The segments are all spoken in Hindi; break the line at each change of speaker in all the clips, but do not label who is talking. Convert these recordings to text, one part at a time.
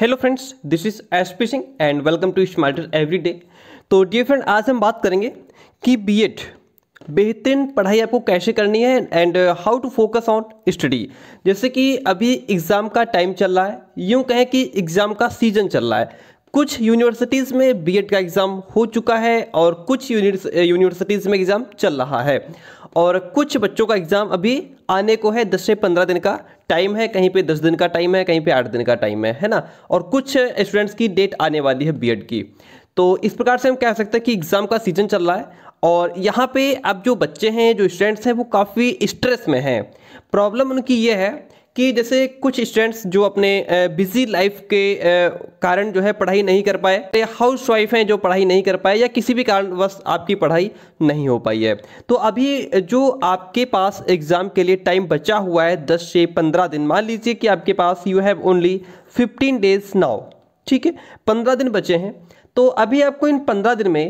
hello friends this is SP Singh and welcome to smarter every day तो डियर फ्रेंड आज हम बात करेंगे कि बी एड बेहतरीन पढ़ाई आपको कैसे करनी है and how to focus on study जैसे कि अभी एग्ज़ाम का टाइम चल रहा है यूँ कहें कि एग्ज़ाम का सीजन चल रहा है कुछ यूनिवर्सिटीज़ में बीएड का एग्ज़ाम हो चुका है और कुछ यूनिवर्सिटीज़ में एग्ज़ाम चल रहा है और कुछ बच्चों का एग्ज़ाम अभी आने को है दस से पंद्रह दिन का टाइम है कहीं पे दस दिन का टाइम है कहीं पे आठ दिन का टाइम है है ना और कुछ स्टूडेंट्स की डेट आने वाली है बीएड की तो इस प्रकार से हम कह सकते हैं कि एग्ज़ाम का सीजन चल रहा है और यहाँ पे अब जो बच्चे हैं जो स्टूडेंट्स हैं वो काफ़ी स्ट्रेस में हैं प्रॉब्लम उनकी ये है कि जैसे कुछ स्टूडेंट्स जो अपने बिजी लाइफ के कारण जो है पढ़ाई नहीं कर पाए या हाउस वाइफ हैं जो पढ़ाई नहीं कर पाए या किसी भी कारणवश आपकी पढ़ाई नहीं हो पाई है तो अभी जो आपके पास एग्ज़ाम के लिए टाइम बचा हुआ है दस से पंद्रह दिन मान लीजिए कि आपके पास you have only fifteen days now ठीक है पंद्रह दिन बचे हैं तो अभी आपको इन पंद्रह दिन में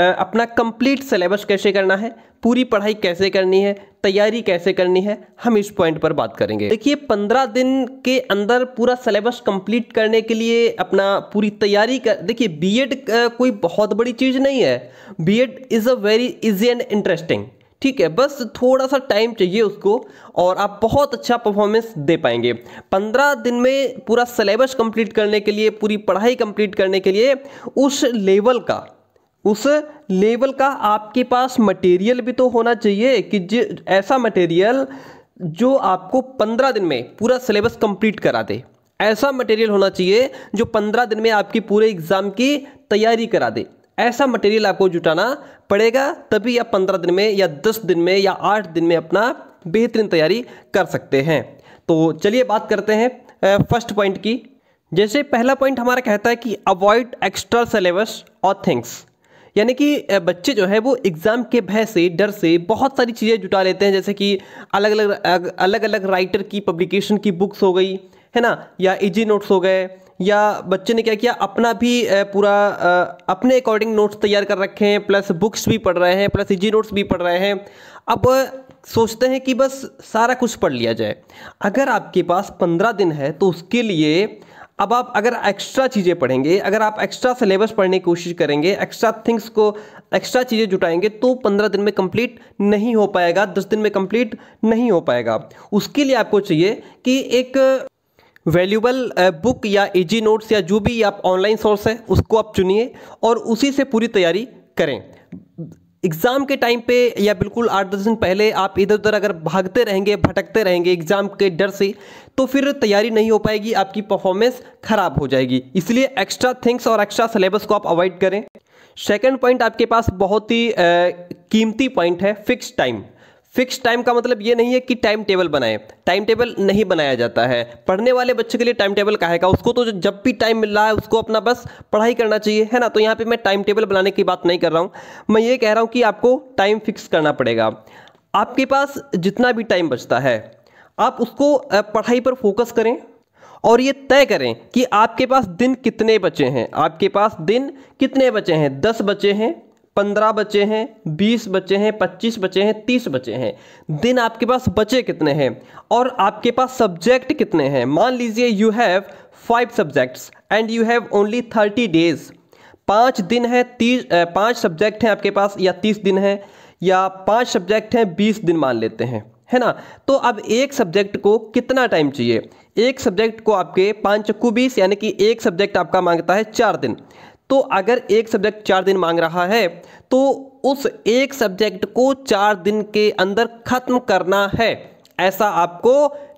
अपना कंप्लीट सिलेबस कैसे करना है पूरी पढ़ाई कैसे करनी है तैयारी कैसे करनी है हम इस पॉइंट पर बात करेंगे देखिए पंद्रह दिन के अंदर पूरा सिलेबस कंप्लीट करने के लिए अपना पूरी तैयारी कर देखिए बीएड कोई बहुत बड़ी चीज़ नहीं है BEd is a very easy and interesting ठीक है बस थोड़ा सा टाइम चाहिए उसको और आप बहुत अच्छा परफॉर्मेंस दे पाएंगे पंद्रह दिन में पूरा सिलेबस कंप्लीट करने के लिए पूरी पढ़ाई कंप्लीट करने के लिए उस लेवल का उस लेवल का आपके पास मटेरियल भी तो होना चाहिए कि जो ऐसा मटेरियल जो आपको पंद्रह दिन में पूरा सिलेबस कंप्लीट करा दे ऐसा मटेरियल होना चाहिए जो पंद्रह दिन में आपकी पूरे एग्ज़ाम की तैयारी करा दे ऐसा मटेरियल आपको जुटाना पड़ेगा तभी आप पंद्रह दिन में या दस दिन में या आठ दिन में अपना बेहतरीन तैयारी कर सकते हैं तो चलिए बात करते हैं फर्स्ट पॉइंट की जैसे पहला पॉइंट हमारा कहता है कि अवॉइड एक्स्ट्रा सिलेबस और थिंग्स यानी कि बच्चे जो है वो एग्ज़ाम के भय से डर से बहुत सारी चीज़ें जुटा लेते हैं जैसे कि अलग अलग अलग अलग राइटर की पब्लिकेशन की बुक्स हो गई है ना या इजी नोट्स हो गए या बच्चे ने क्या किया अपना भी पूरा अपने अकॉर्डिंग नोट्स तैयार कर रखे हैं प्लस बुक्स भी पढ़ रहे हैं प्लस इजी नोट्स भी पढ़ रहे हैं अब सोचते हैं कि बस सारा कुछ पढ़ लिया जाए अगर आपके पास पंद्रह दिन है तो उसके लिए अब आप अगर एक्स्ट्रा चीज़ें पढ़ेंगे अगर आप एक्स्ट्रा सिलेबस पढ़ने की कोशिश करेंगे एक्स्ट्रा थिंग्स को एक्स्ट्रा चीज़ें जुटाएंगे तो पंद्रह दिन में कंप्लीट नहीं हो पाएगा दस दिन में कंप्लीट नहीं हो पाएगा उसके लिए आपको चाहिए कि एक वैल्यूबल बुक या इजी नोट्स या जो भी आप ऑनलाइन सोर्स है उसको आप चुनिए और उसी से पूरी तैयारी करें एग्ज़ाम के टाइम पे या बिल्कुल आठ दस दिन पहले आप इधर उधर अगर भागते रहेंगे भटकते रहेंगे एग्ज़ाम के डर से तो फिर तैयारी नहीं हो पाएगी आपकी परफॉर्मेंस ख़राब हो जाएगी इसलिए एक्स्ट्रा थिंग्स और एक्स्ट्रा सिलेबस को आप अवॉइड करें सेकेंड पॉइंट आपके पास बहुत ही कीमती पॉइंट है फिक्स टाइम फिक्स टाइम का मतलब ये नहीं है कि टाइम टेबल बनाए टाइम टेबल नहीं बनाया जाता है पढ़ने वाले बच्चे के लिए टाइम टेबल काहे का उसको तो जब भी टाइम मिल रहा है उसको अपना बस पढ़ाई करना चाहिए है ना तो यहाँ पे मैं टाइम टेबल बनाने की बात नहीं कर रहा हूँ मैं ये कह रहा हूँ कि आपको टाइम फिक्स करना पड़ेगा आपके पास जितना भी टाइम बचता है आप उसको पढ़ाई पर फोकस करें और ये तय करें कि आपके पास दिन कितने बचे हैं आपके पास दिन कितने बचे हैं दस बचे हैं पंद्रह बचे हैं बीस बचे हैं पच्चीस बचे हैं तीस बचे हैं दिन आपके पास बचे कितने हैं और आपके पास सब्जेक्ट कितने हैं मान लीजिए you have five subjects and you have only thirty days पाँच दिन है तीस पाँच सब्जेक्ट हैं आपके पास या तीस दिन है या पाँच सब्जेक्ट हैं बीस दिन मान लेते हैं है ना तो अब एक सब्जेक्ट को कितना टाइम चाहिए एक सब्जेक्ट को आपके पाँच चक्कू बीस यानी कि एक सब्जेक्ट आपका मांगता है चार दिन तो अगर एक सब्जेक्ट चार दिन मांग रहा है तो उस एक सब्जेक्ट को चार दिन के अंदर ख़त्म करना है ऐसा आपको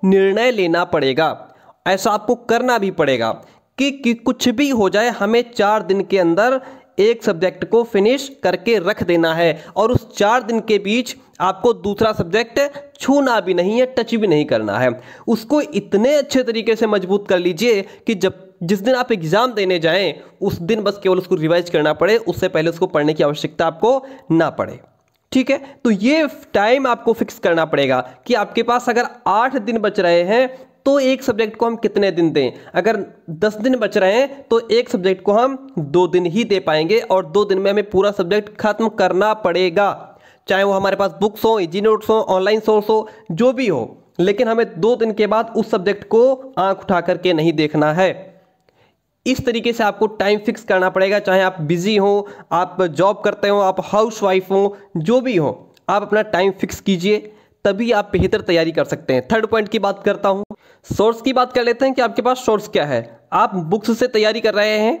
निर्णय लेना पड़ेगा ऐसा आपको करना भी पड़ेगा कि, कि कुछ भी हो जाए हमें चार दिन के अंदर एक सब्जेक्ट को फिनिश करके रख देना है और उस चार दिन के बीच आपको दूसरा सब्जेक्ट छूना भी नहीं है टच भी नहीं करना है उसको इतने अच्छे तरीके से मजबूत कर लीजिए कि जब जिस दिन आप एग्ज़ाम देने जाएं उस दिन बस केवल उसको रिवाइज करना पड़े उससे पहले उसको पढ़ने की आवश्यकता आपको ना पड़े ठीक है तो ये टाइम आपको फिक्स करना पड़ेगा कि आपके पास अगर आठ दिन बच रहे हैं तो एक सब्जेक्ट को हम कितने दिन दें अगर दस दिन बच रहे हैं तो एक सब्जेक्ट को हम दो दिन ही दे पाएंगे और दो दिन में हमें पूरा सब्जेक्ट खत्म करना पड़ेगा चाहे वो हमारे पास बुक्स हो इजी नोट्स हो ऑनलाइन सोर्स हो जो भी हो लेकिन हमें दो दिन के बाद उस सब्जेक्ट को आंख उठा करके नहीं देखना है इस तरीके से आपको टाइम फिक्स करना पड़ेगा चाहे आप बिजी हो आप जॉब करते हो आप हाउस वाइफ हो जो भी हो आप अपना टाइम फिक्स कीजिए तभी आप बेहतर तैयारी कर सकते हैं थर्ड पॉइंट की बात करता हूँ सोर्स की बात कर लेते हैं कि आपके पास सोर्स क्या है आप बुक्स से तैयारी कर रहे हैं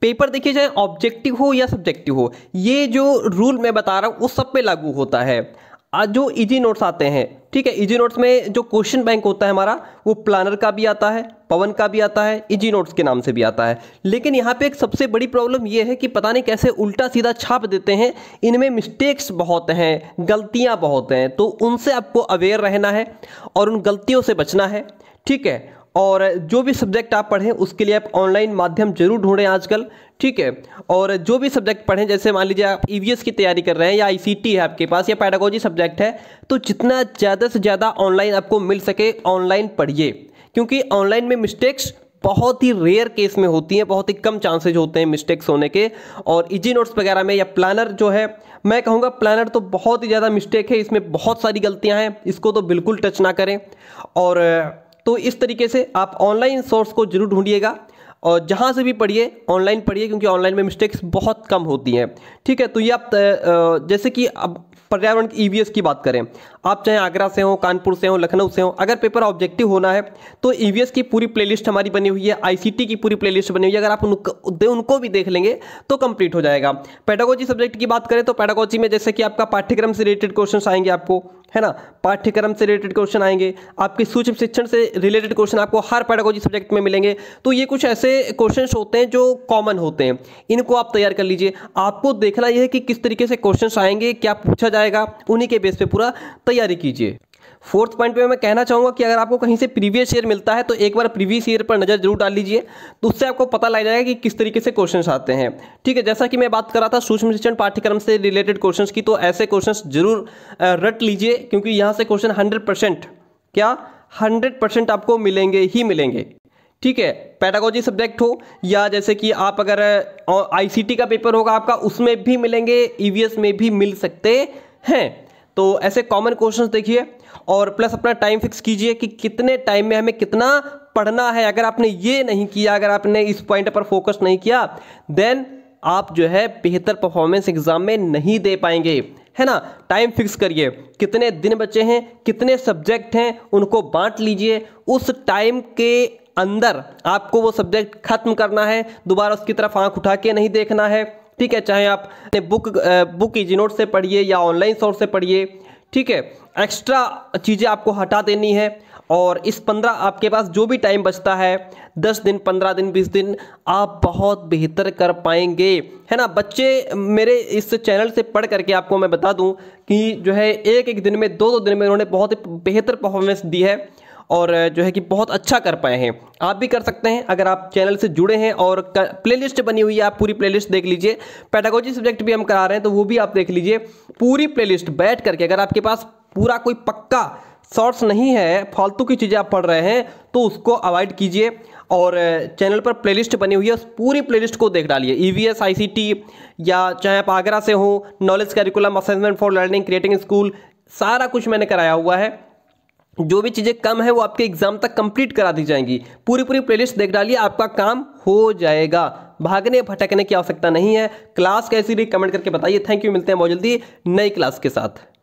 पेपर देखिए चाहे ऑब्जेक्टिव हो या सब्जेक्टिव हो ये जो रूल मैं बता रहा हूँ वो सब पे लागू होता है आज जो इजी नोट्स आते हैं ठीक है इजी नोट्स में जो क्वेश्चन बैंक होता है हमारा वो प्लानर का भी आता है पवन का भी आता है इजी नोट्स के नाम से भी आता है लेकिन यहाँ पे एक सबसे बड़ी प्रॉब्लम ये है कि पता नहीं कैसे उल्टा सीधा छाप देते हैं इनमें मिस्टेक्स बहुत हैं गलतियाँ बहुत हैं तो उनसे आपको अवेयर रहना है और उन गलतियों से बचना है ठीक है और जो भी सब्जेक्ट आप पढ़ें उसके लिए आप ऑनलाइन माध्यम जरूर ढूंढें आजकल ठीक है और जो भी सब्जेक्ट पढ़ें जैसे मान लीजिए आप ई e की तैयारी कर रहे हैं या आई है आपके पास या पैडागोजी सब्जेक्ट है तो जितना ज़्यादा से ज़्यादा ऑनलाइन आपको मिल सके ऑनलाइन पढ़िए क्योंकि ऑनलाइन में मिस्टेक्स बहुत ही रेयर केस में होती हैं बहुत ही कम चांसेज होते हैं मिस्टेक्स होने के और इजी e नोट्स वगैरह में या प्लानर जो है मैं कहूँगा प्लानर तो बहुत ही ज़्यादा मिस्टेक है इसमें बहुत सारी गलतियाँ हैं इसको तो बिल्कुल टच ना करें और तो इस तरीके से आप ऑनलाइन सोर्स को जरूर ढूंढिएगा और जहाँ से भी पढ़िए ऑनलाइन पढ़िए क्योंकि ऑनलाइन में मिस्टेक्स बहुत कम होती हैं ठीक है तो ये आप जैसे कि अब पर्यावरण की ई e की बात करें आप चाहे आगरा से हो कानपुर से हो लखनऊ से हो अगर पेपर ऑब्जेक्टिव होना है तो ई e की पूरी प्लेलिस्ट हमारी बनी हुई है आईसीटी की पूरी प्लेलिस्ट बनी हुई है अगर आप उनको उनको भी देख लेंगे तो कंप्लीट हो जाएगा पैडागोजी सब्जेक्ट की बात करें तो पैडागोजी में जैसे कि आपका पाठ्यक्रम से रिलेटेड क्वेश्चन आएंगे आपको है ना पाठ्यक्रम से रिलेटेड क्वेश्चन आएंगे आपके सूक्ष्म शिक्षण से रिलेटेड क्वेश्चन आपको हर पैडागोजी सब्जेक्ट में मिलेंगे तो ये कुछ ऐसे क्वेश्चन होते हैं जो कॉमन होते हैं इनको आप तैयार कर लीजिए आपको देखना यह है कि किस तरीके से क्वेश्चन आएंगे क्या पूछा जाएगा उन्हीं के बेस पर पूरा तैयारी कीजिए फोर्थ पॉइंट पे मैं कहना चाहूँगा कि अगर आपको कहीं से प्रीवियस ईयर मिलता है तो एक बार प्रीवियस ईयर पर नज़र जरूर डाल लीजिए तो उससे आपको पता लग जाएगा कि किस तरीके से क्वेश्चन आते हैं ठीक है जैसा कि मैं बात कर रहा था सूक्ष्म शिक्षण पाठ्यक्रम से रिलेटेड क्वेश्चन की तो ऐसे क्वेश्चन जरूर रट लीजिए क्योंकि यहाँ से क्वेश्चन हंड्रेड क्या हंड्रेड परसेंट आपको मिलेंगे ही मिलेंगे ठीक है पैटागोजी सब्जेक्ट हो या जैसे कि आप अगर आईसीटी का पेपर होगा आपका उसमें भी मिलेंगे ईवीएस में भी मिल सकते हैं तो ऐसे कॉमन क्वेश्चंस देखिए और प्लस अपना टाइम फिक्स कीजिए कि कितने टाइम में हमें कितना पढ़ना है अगर आपने ये नहीं किया अगर आपने इस पॉइंट पर फोकस नहीं किया देन आप जो है बेहतर परफॉर्मेंस एग्जाम में नहीं दे पाएंगे है ना टाइम फिक्स करिए कितने दिन बचे हैं कितने सब्जेक्ट हैं उनको बांट लीजिए उस टाइम के अंदर आपको वो सब्जेक्ट खत्म करना है दोबारा उसकी तरफ आंख उठा के नहीं देखना है ठीक है चाहे आप बुक बुक इजी नोट से पढ़िए या ऑनलाइन सोर्स से पढ़िए ठीक है एक्स्ट्रा चीज़ें आपको हटा देनी है और इस पंद्रह आपके पास जो भी टाइम बचता है दस दिन पंद्रह दिन बीस दिन आप बहुत बेहतर कर पाएंगे है ना बच्चे मेरे इस चैनल से पढ़ करके आपको मैं बता दूं कि जो है एक एक दिन में दो दो दिन में उन्होंने बहुत ही बेहतर परफॉर्मेंस दी है और जो है कि बहुत अच्छा कर पाए हैं आप भी कर सकते हैं अगर आप चैनल से जुड़े हैं और प्लेलिस्ट बनी हुई है आप पूरी प्लेलिस्ट देख लीजिए पैटागोजी सब्जेक्ट भी हम करा रहे हैं तो वो भी आप देख लीजिए पूरी प्लेलिस्ट बैठ करके अगर आपके पास पूरा कोई पक्का शॉर्ट्स नहीं है फालतू की चीज़ें आप पढ़ रहे हैं तो उसको अवॉइड कीजिए और चैनल पर प्लेलिस्ट बनी हुई है उस पूरी प्लेलिस्ट को देख डालिए E V S I C T या चाहे आप आगरा से हो knowledge curriculum assessment for learning creating school सारा कुछ मैंने कराया हुआ है जो भी चीज़ें कम है वो आपके एग्ज़ाम तक कंप्लीट करा दी जाएंगी पूरी पूरी प्लेलिस्ट देख डालिए आपका काम हो जाएगा भागने भटकने की आवश्यकता नहीं है क्लास कैसी रही कमेंट करके बताइए थैंक यू मिलते हैं बहुत जल्दी नई क्लास के साथ